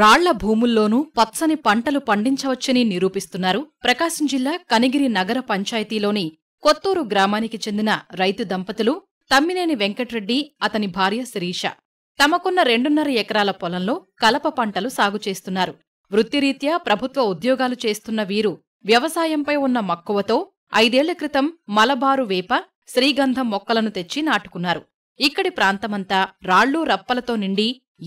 రాళ్ల భూముల్లోనూ పచ్చని పంటలు పండించవచ్చని నిరూపిస్తున్నారు ప్రకాశం జిల్లా కనిగిరి నగర పంచాయతీలోని కొత్తూరు గ్రామానికి చెందిన రైతు దంపతులు తమ్మినేని వెంకటరెడ్డి అతని భార్య శిరీష తమకున్న రెండున్నర ఎకరాల పొలంలో కలప పంటలు సాగు చేస్తున్నారు వృత్తిరీత్యా ప్రభుత్వ ఉద్యోగాలు చేస్తున్న వీరు వ్యవసాయంపై ఉన్న మక్కువతో ఐదేళ్ల క్రితం మలబారు వేప శ్రీగంధం మొక్కలను తెచ్చి నాటుకున్నారు ఇక్కడి ప్రాంతమంతా రాళ్ళూ రప్పలతో నిండి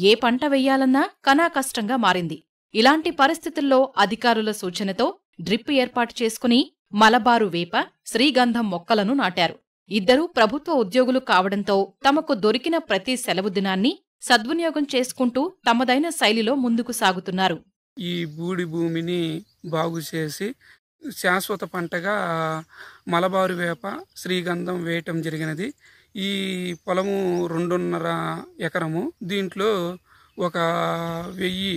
ఏ పంట వెయ్యాలన్నా కనాకష్టంగా మారింది ఇలాంటి పరిస్థితుల్లో అధికారుల సూచనతో డ్రిప్ ఏర్పాటు చేసుకుని మలబారు వేప శ్రీగంధం మొక్కలను నాటారు ఇద్దరూ ప్రభుత్వ ఉద్యోగులు కావడంతో తమకు దొరికిన ప్రతి సెలవు దినాన్ని సద్వినియోగం చేసుకుంటూ తమదైన శైలిలో ముందుకు సాగుతున్నారు ఈ బూడి భూమిని బాగు చేసి శాశ్వత పంటగా మలబారు వేప శ్రీగంధం వేయటం జరిగినది ఈ పొలము రెండున్నర ఎకరము దీంట్లో ఒక వెయ్యి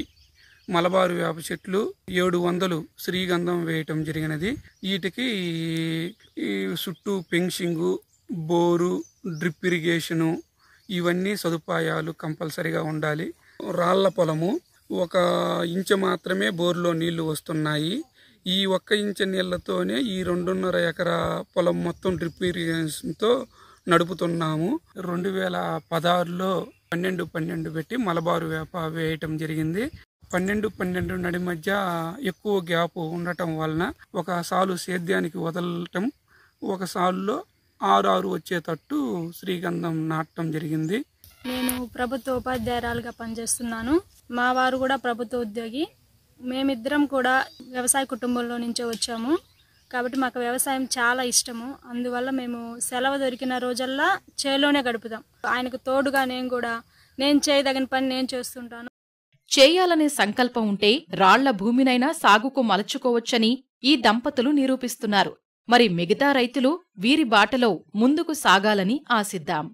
మలబారు వేప చెట్లు ఏడు వందలు శ్రీగంధం వేయటం జరిగినది వీటికి చుట్టూ పెంక్షింగు బోరు డ్రిప్ ఇరిగేషను ఇవన్నీ సదుపాయాలు కంపల్సరిగా ఉండాలి రాళ్ల పొలము ఒక ఇంచు మాత్రమే బోర్లో నీళ్లు వస్తున్నాయి ఈ ఒక్క ఇంచు నీళ్లతోనే ఈ రెండున్నర ఎకరా పొలం మొత్తం డ్రిప్ ఇరిగేషన్తో నడుపుతున్నాము రెండు వేల పదహారులో పన్నెండు పన్నెండు పెట్టి మలబారు వేప వేయటం జరిగింది పన్నెండు పన్నెండు నడి మధ్య ఎక్కువ గ్యాప్ ఉండటం వలన ఒక సాలు సేద్యానికి వదలటం ఒక సాలులో ఆరు ఆరు వచ్చేటట్టు శ్రీగంధం నాటడం జరిగింది నేను ప్రభుత్వ ఉపాధ్యాయురాలుగా పనిచేస్తున్నాను మా వారు కూడా ప్రభుత్వ ఉద్యోగి మేమిద్దరం కూడా వ్యవసాయ కుటుంబంలో నుంచే వచ్చాము కాబట్టి మాకు వ్యవసాయం చాలా ఇష్టము అందువల్ల మేము సెలవు దొరికిన రోజల్లా చేలోనే గడుపుదాం ఆయనకు తోడుగా నేను కూడా నేను చేయదగిన పని నేను చేస్తుంటాను చేయాలనే సంకల్పం ఉంటే రాళ్ల భూమినైనా సాగుకు మలచుకోవచ్చని ఈ దంపతులు నిరూపిస్తున్నారు మరి మిగతా రైతులు వీరి బాటలో ముందుకు సాగాలని ఆశిద్దాం